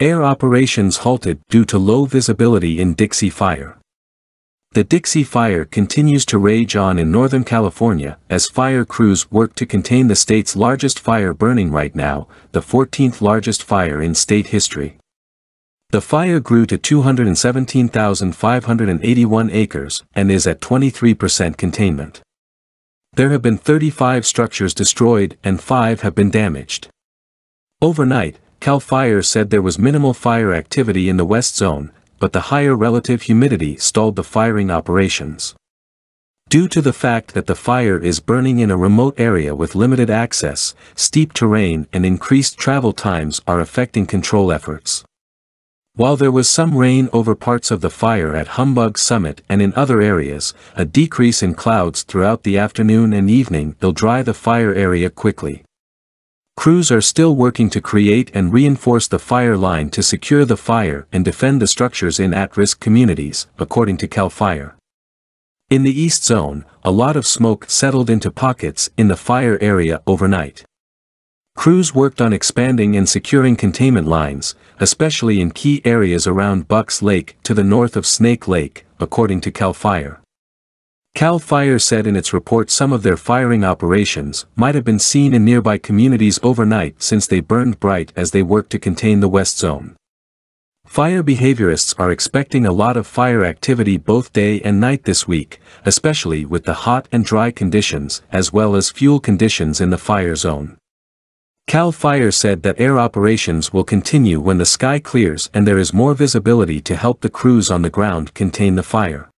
Air operations halted due to low visibility in Dixie Fire. The Dixie Fire continues to rage on in Northern California as fire crews work to contain the state's largest fire burning right now, the 14th largest fire in state history. The fire grew to 217,581 acres and is at 23% containment. There have been 35 structures destroyed and 5 have been damaged. Overnight, CAL FIRE said there was minimal fire activity in the West Zone, but the higher relative humidity stalled the firing operations. Due to the fact that the fire is burning in a remote area with limited access, steep terrain and increased travel times are affecting control efforts. While there was some rain over parts of the fire at Humbug Summit and in other areas, a decrease in clouds throughout the afternoon and evening will dry the fire area quickly. Crews are still working to create and reinforce the fire line to secure the fire and defend the structures in at-risk communities, according to CAL FIRE. In the East Zone, a lot of smoke settled into pockets in the fire area overnight. Crews worked on expanding and securing containment lines, especially in key areas around Bucks Lake to the north of Snake Lake, according to CAL FIRE. CAL FIRE said in its report some of their firing operations might have been seen in nearby communities overnight since they burned bright as they worked to contain the West Zone. Fire behaviorists are expecting a lot of fire activity both day and night this week, especially with the hot and dry conditions as well as fuel conditions in the fire zone. CAL FIRE said that air operations will continue when the sky clears and there is more visibility to help the crews on the ground contain the fire.